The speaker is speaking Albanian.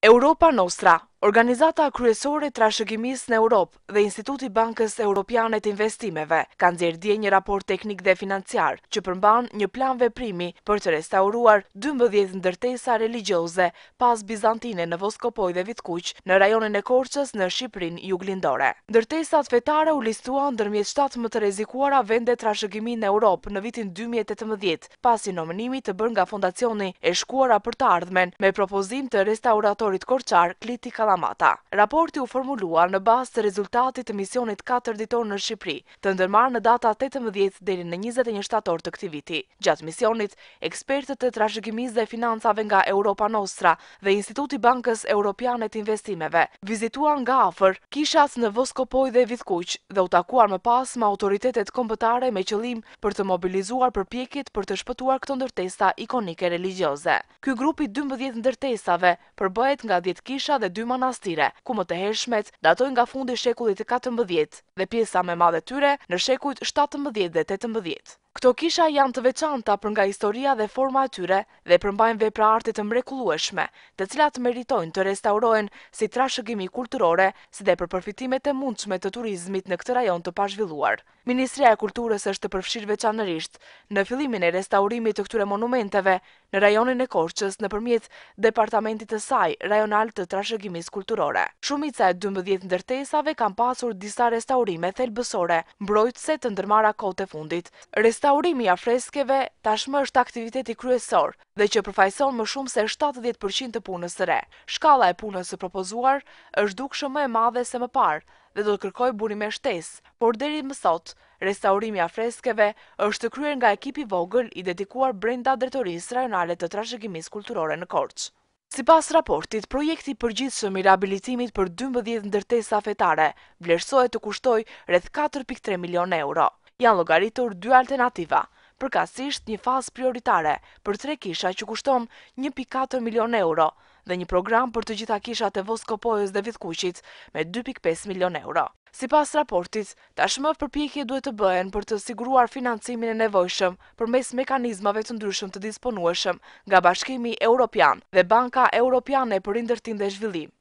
Europa Nostra Organizata kryesore Trashëgjimis në Europë dhe Instituti Bankës Europianet Investimeve kanë zirdje një raport teknik dhe financiar që përmban një plan veprimi për të restauruar 12 ndërtesa religioze pas Bizantine në Voskopoj dhe Vitkuq në rajonin e Korqës në Shqiprin juglindore. Ndërtesat fetare u listua ndërmjet 7 më të rezikuara vende trashëgimi në Europë në vitin 2018 pas i nominimi të bërë nga fondacioni e shkuara për të ardhmen me propozim të restauratorit korqar Kliti Kalatë. Kalamata. Raporti u formulua në bas të rezultatit të misionit 4 ditor në Shqipri, të ndërmarë në data 18 dheri në 21 shtator të këti viti. Gjatë misionit, ekspertët të trashëgjimiz dhe financave nga Europa Nostra dhe Instituti Bankës Europianet Investimeve vizituan nga afer kishas në Voskopoj dhe Vithkuq dhe u takuar më pas më autoritetet kompëtare me qëlim për të mobilizuar për pjekit për të shpëtuar këto ndërtesa ikonike religioze. Ky grupi 12 ndërtesave përbëhet nga 10 kisha dhe 2 manastire, ku më të hershmet datojnë nga fundi shekullit 14 dhe pjesa me madhe tyre në shekullit 17 dhe 18. Këto kisha janë të veçanta për nga historia dhe forma atyre dhe përmbajnë vepra artit të mrekulueshme, të cilat meritojnë të restaurohen si trashëgimi kulturore, si dhe për përfitimet e mundshme të turizmit në këtë rajon të pashvilluar. Ministria e Kulturës është të përfshirë veçanërisht në filimin e restaurimit të këture monumenteve në rajonin e Korqës në përmjet Departamentit të Saj, rajonal të trashëgimis kulturore. Shumica e 12 ndërtesave kam pasur disa restaurime thelbësore, mbrojtëse të ndërmara kote fundit restaurimi a freskeve tashmë është aktiviteti kryesor dhe që përfajson më shumë se 70% të punës të re. Shkala e punës të propozuar është dukë shumë e madhe se më parë dhe do të kërkoj burime shtes, por deri më sot, restaurimi a freskeve është të kryer nga ekipi vogël i dedikuar brenda dretoris rajonale të trashegimis kulturore në Korçë. Si pas raportit, projekti për gjithë i rehabilitimit për 12 ndërtesa fetare vlerësohet të kushtoj rrëth 4.3 milion euro janë logaritur dy alternativa, përkasisht një fazë prioritare për tre kisha që kushton 1.4 milion euro dhe një program për të gjitha kishat e voskopojës dhe vitkuqit me 2.5 milion euro. Si pas raportit, tashmë përpjekje duhet të bëhen për të siguruar financimin e nevojshëm për mes mekanizmave të ndryshëm të disponueshëm nga Bashkimi Europian dhe Banka Europiane për Indertim dhe Zhvillim.